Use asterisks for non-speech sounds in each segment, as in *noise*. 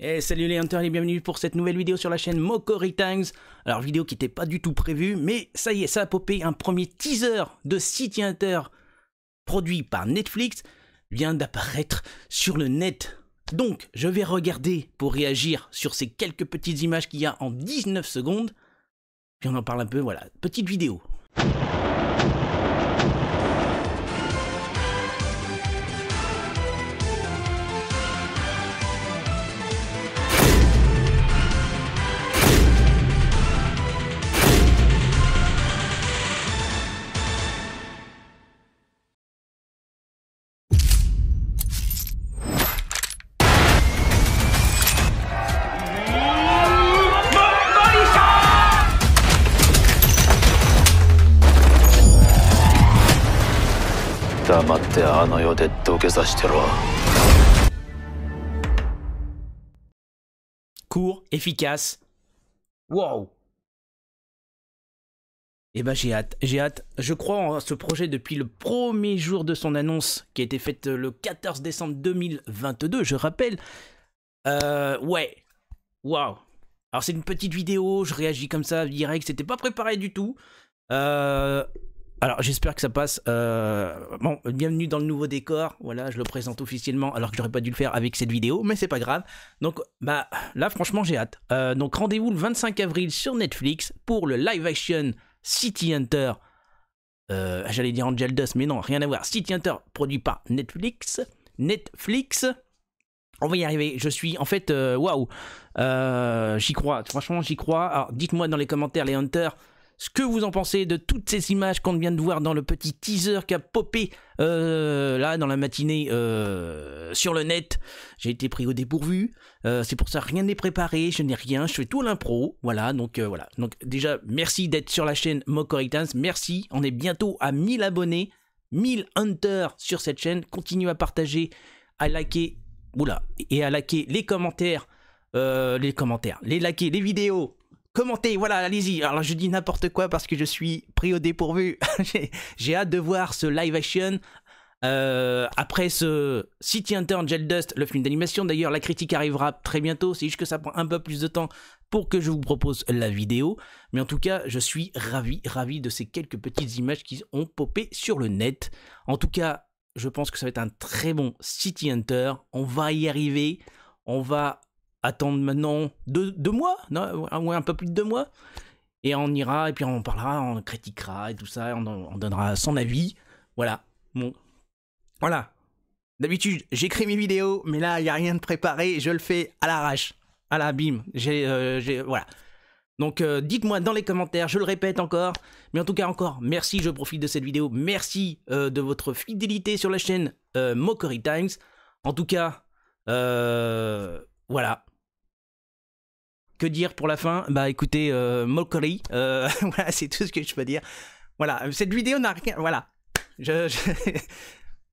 Et eh, salut les hunters et bienvenue pour cette nouvelle vidéo sur la chaîne Mokori Times. Alors vidéo qui n'était pas du tout prévue, mais ça y est, ça a popé un premier teaser de City Hunter produit par Netflix vient d'apparaître sur le net. Donc je vais regarder pour réagir sur ces quelques petites images qu'il y a en 19 secondes. Puis on en parle un peu, voilà, petite vidéo. Court, efficace wow eh ben j'ai hâte, j'ai hâte. Je crois en ce projet depuis le premier jour de son annonce qui a été faite le 14 décembre 2022, je rappelle. Euh, ouais. Wow. Alors c'est une petite vidéo, je réagis comme ça que c'était pas préparé du tout. Euh, alors j'espère que ça passe. Euh, bon, bienvenue dans le nouveau décor. Voilà, je le présente officiellement alors que j'aurais pas dû le faire avec cette vidéo, mais c'est pas grave. Donc bah là franchement j'ai hâte. Euh, donc rendez-vous le 25 avril sur Netflix pour le live action City Hunter. Euh, j'allais dire Angel Dust, mais non, rien à voir. City Hunter produit par Netflix. Netflix. On va y arriver. Je suis en fait waouh. j'y crois. Franchement j'y crois. Alors dites-moi dans les commentaires les Hunters ce que vous en pensez de toutes ces images qu'on vient de voir dans le petit teaser qui a popé euh, là dans la matinée euh, sur le net. J'ai été pris au dépourvu. Euh, c'est pour ça rien n'est préparé, je n'ai rien, je fais tout l'impro. Voilà, donc voilà. Donc déjà, merci d'être sur la chaîne Mocoritans. Merci, on est bientôt à 1000 abonnés, 1000 hunters sur cette chaîne. Continuez à partager, à liker, oula, et à liker les commentaires, les commentaires, les liker, les vidéos commentez, voilà, allez-y. Alors je dis n'importe quoi parce que je suis pris au dépourvu. *laughs* J'ai hâte de voir ce live action. Euh, après ce City Hunter Gel Dust, le film d'animation, d'ailleurs la critique arrivera très bientôt, c'est juste que ça prend un peu plus de temps pour que je vous propose la vidéo. Mais en tout cas, je suis ravi, ravi de ces quelques petites images qui ont popé sur le net. En tout cas, je pense que ça va être un très bon City Hunter. On va y arriver, on va attendre maintenant deux, mois, non ouais, un peu plus de deux mois. Et on ira, et puis on parlera, on critiquera et tout ça, on, donnera son avis. Voilà. Bon. Voilà. D'habitude, j'écris mes vidéos, mais là, il n'y a rien de préparé, je le fais à l'arrache. À l'abîme, bim. Euh, j'ai. voilà. Donc euh, dites-moi dans les commentaires, je le répète encore, mais en tout cas encore, merci, je profite de cette vidéo, merci euh, de votre fidélité sur la chaîne Mockery Times. En tout cas, voilà, que dire pour la fin Bah écoutez, euh, euh *laughs* voilà, c'est tout ce que je peux dire. Voilà, cette vidéo n'a rien. Voilà. Je, *laughs*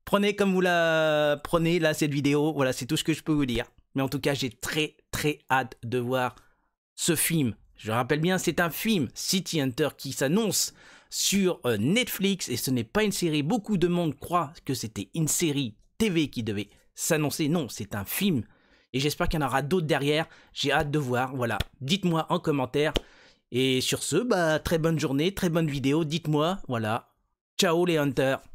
prenez comme vous la prenez là cette vidéo. Voilà, c'est tout ce que je peux vous dire. Mais en tout cas, j'ai très très hâte de voir ce film. Je rappelle bien, c'est un film City Hunter qui s'annonce sur euh, Netflix et ce n'est pas une série. Beaucoup de monde croit que c'était une série TV qui devait s'annoncer. Non, c'est un film et j'espère qu'il y en aura d'autres derrière. J'ai hâte de voir. Voilà, dites-moi en commentaire. Et sur ce, bah, très bonne journée, très bonne vidéo. Dites-moi, voilà. Ciao les hunters